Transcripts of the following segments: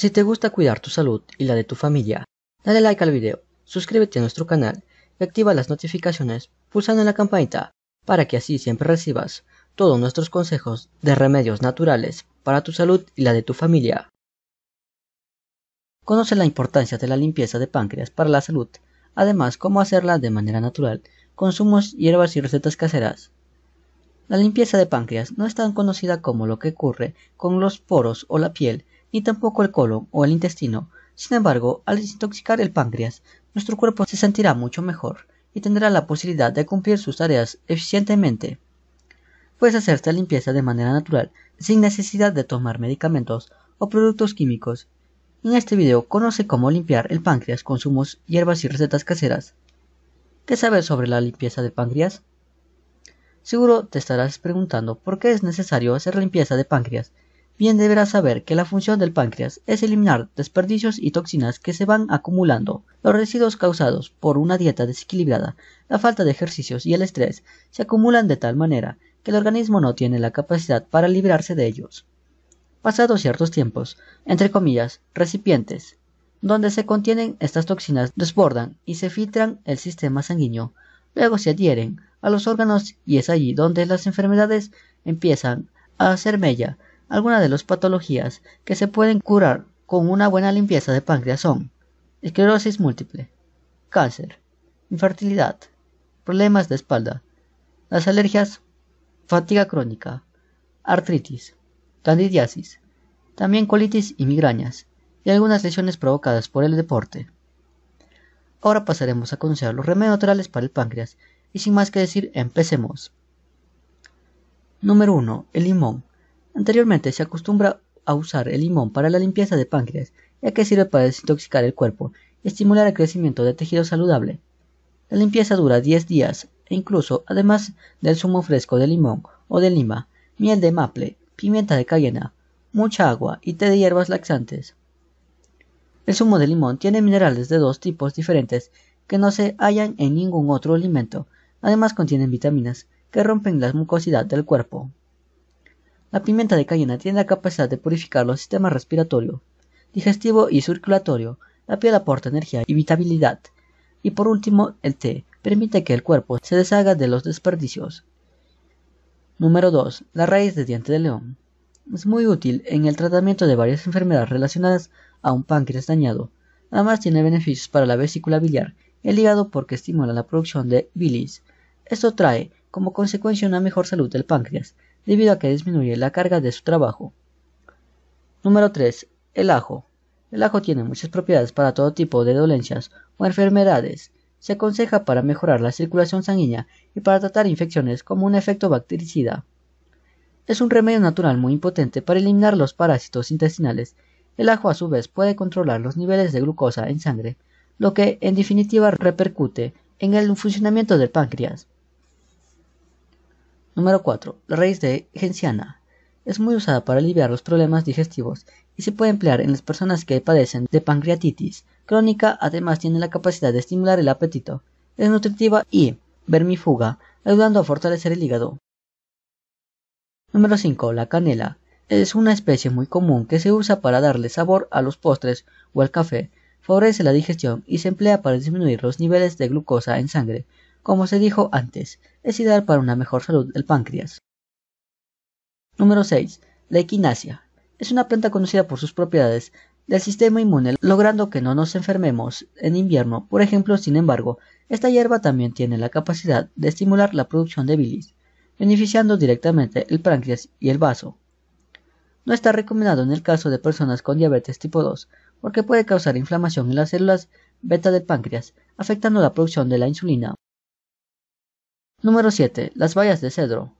Si te gusta cuidar tu salud y la de tu familia, dale like al video, suscríbete a nuestro canal y activa las notificaciones pulsando en la campanita para que así siempre recibas todos nuestros consejos de remedios naturales para tu salud y la de tu familia. Conoce la importancia de la limpieza de páncreas para la salud, además cómo hacerla de manera natural, consumos, hierbas y recetas caseras. La limpieza de páncreas no es tan conocida como lo que ocurre con los poros o la piel, ni tampoco el colon o el intestino. Sin embargo, al desintoxicar el páncreas, nuestro cuerpo se sentirá mucho mejor y tendrá la posibilidad de cumplir sus tareas eficientemente. Puedes hacer esta limpieza de manera natural, sin necesidad de tomar medicamentos o productos químicos. En este video conoce cómo limpiar el páncreas con zumos, hierbas y recetas caseras. ¿Qué sabes sobre la limpieza de páncreas? Seguro te estarás preguntando por qué es necesario hacer limpieza de páncreas bien deberás saber que la función del páncreas es eliminar desperdicios y toxinas que se van acumulando. Los residuos causados por una dieta desequilibrada, la falta de ejercicios y el estrés se acumulan de tal manera que el organismo no tiene la capacidad para librarse de ellos. Pasados ciertos tiempos, entre comillas, recipientes, donde se contienen estas toxinas desbordan y se filtran el sistema sanguíneo, luego se adhieren a los órganos y es allí donde las enfermedades empiezan a hacer mella algunas de las patologías que se pueden curar con una buena limpieza de páncreas son esclerosis múltiple, cáncer, infertilidad, problemas de espalda, las alergias, fatiga crónica, artritis, candidiasis, también colitis y migrañas, y algunas lesiones provocadas por el deporte. Ahora pasaremos a conocer los remedios naturales para el páncreas, y sin más que decir, empecemos. Número 1. El limón. Anteriormente se acostumbra a usar el limón para la limpieza de páncreas, ya que sirve para desintoxicar el cuerpo y estimular el crecimiento de tejido saludable. La limpieza dura 10 días e incluso, además del zumo fresco de limón o de lima, miel de maple, pimienta de cayena, mucha agua y té de hierbas laxantes. El zumo de limón tiene minerales de dos tipos diferentes que no se hallan en ningún otro alimento. Además contienen vitaminas que rompen la mucosidad del cuerpo. La pimienta de cayena tiene la capacidad de purificar los sistemas respiratorio, digestivo y circulatorio. La piel aporta energía y vitalidad. Y por último, el té permite que el cuerpo se deshaga de los desperdicios. Número 2. La raíz de diente de león. Es muy útil en el tratamiento de varias enfermedades relacionadas a un páncreas dañado. Además tiene beneficios para la vesícula biliar y el hígado porque estimula la producción de bilis. Esto trae como consecuencia una mejor salud del páncreas, debido a que disminuye la carga de su trabajo. Número 3. El ajo. El ajo tiene muchas propiedades para todo tipo de dolencias o enfermedades. Se aconseja para mejorar la circulación sanguínea y para tratar infecciones como un efecto bactericida. Es un remedio natural muy impotente para eliminar los parásitos intestinales. El ajo a su vez puede controlar los niveles de glucosa en sangre, lo que en definitiva repercute en el funcionamiento del páncreas. Número 4. La raíz de genciana. Es muy usada para aliviar los problemas digestivos y se puede emplear en las personas que padecen de pancreatitis crónica. Además tiene la capacidad de estimular el apetito. Es nutritiva y vermifuga, ayudando a fortalecer el hígado. Número 5. La canela. Es una especie muy común que se usa para darle sabor a los postres o al café. Favorece la digestión y se emplea para disminuir los niveles de glucosa en sangre como se dijo antes, es ideal para una mejor salud del páncreas. Número 6. La equinacia. Es una planta conocida por sus propiedades del sistema inmune, logrando que no nos enfermemos en invierno. Por ejemplo, sin embargo, esta hierba también tiene la capacidad de estimular la producción de bilis, beneficiando directamente el páncreas y el vaso. No está recomendado en el caso de personas con diabetes tipo 2, porque puede causar inflamación en las células beta del páncreas, afectando la producción de la insulina. Número 7. Las bayas de cedro.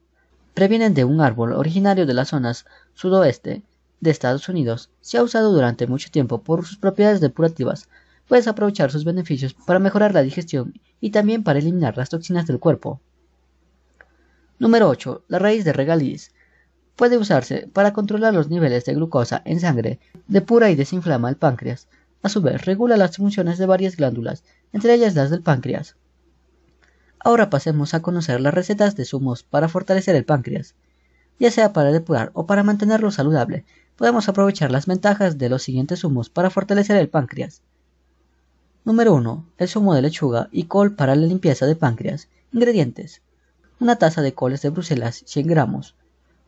Previenen de un árbol originario de las zonas sudoeste de Estados Unidos. Se ha usado durante mucho tiempo por sus propiedades depurativas. Puedes aprovechar sus beneficios para mejorar la digestión y también para eliminar las toxinas del cuerpo. Número 8. La raíz de regaliz. Puede usarse para controlar los niveles de glucosa en sangre, depura y desinflama el páncreas. A su vez, regula las funciones de varias glándulas, entre ellas las del páncreas. Ahora pasemos a conocer las recetas de zumos para fortalecer el páncreas. Ya sea para depurar o para mantenerlo saludable, podemos aprovechar las ventajas de los siguientes zumos para fortalecer el páncreas. Número 1. El zumo de lechuga y col para la limpieza de páncreas. Ingredientes. Una taza de coles de Bruselas, 100 gramos.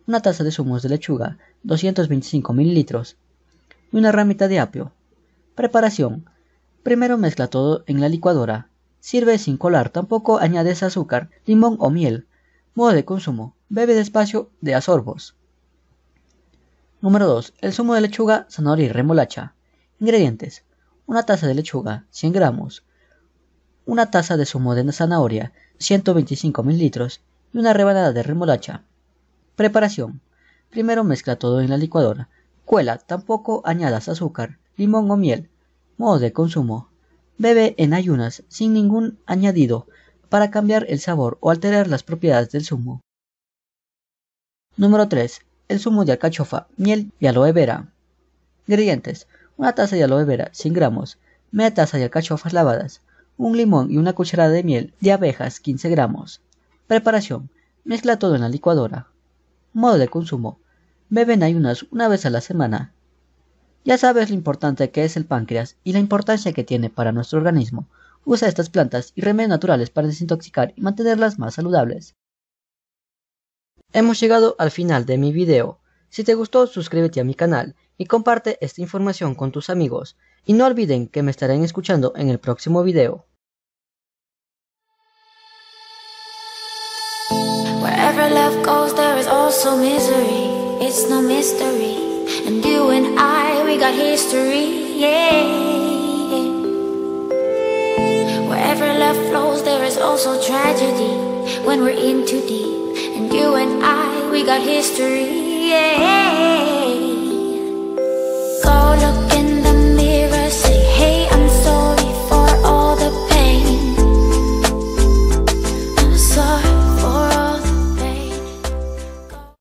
Una taza de zumos de lechuga, 225 mililitros. Y una ramita de apio. Preparación. Primero mezcla todo en la licuadora Sirve sin colar, tampoco añades azúcar, limón o miel. Modo de consumo. Bebe despacio de a Número 2. El zumo de lechuga, zanahoria y remolacha. Ingredientes. Una taza de lechuga, 100 gramos. Una taza de zumo de zanahoria, 125 mililitros. Y una rebanada de remolacha. Preparación. Primero mezcla todo en la licuadora. Cuela, tampoco añadas azúcar, limón o miel. Modo de consumo. Bebe en ayunas, sin ningún añadido, para cambiar el sabor o alterar las propiedades del zumo. Número 3. El zumo de alcachofa, miel y aloe vera. Ingredientes. Una taza de aloe vera, 100 gramos. Media taza de alcachofas lavadas. Un limón y una cucharada de miel de abejas, 15 gramos. Preparación. Mezcla todo en la licuadora. Modo de consumo. Bebe en ayunas una vez a la semana. Ya sabes lo importante que es el páncreas y la importancia que tiene para nuestro organismo. Usa estas plantas y remedios naturales para desintoxicar y mantenerlas más saludables. Hemos llegado al final de mi video. Si te gustó, suscríbete a mi canal y comparte esta información con tus amigos. Y no olviden que me estarán escuchando en el próximo video. got history, yeah, yeah. Wherever love flows, there is also tragedy When we're in too deep And you and I, we got history, yeah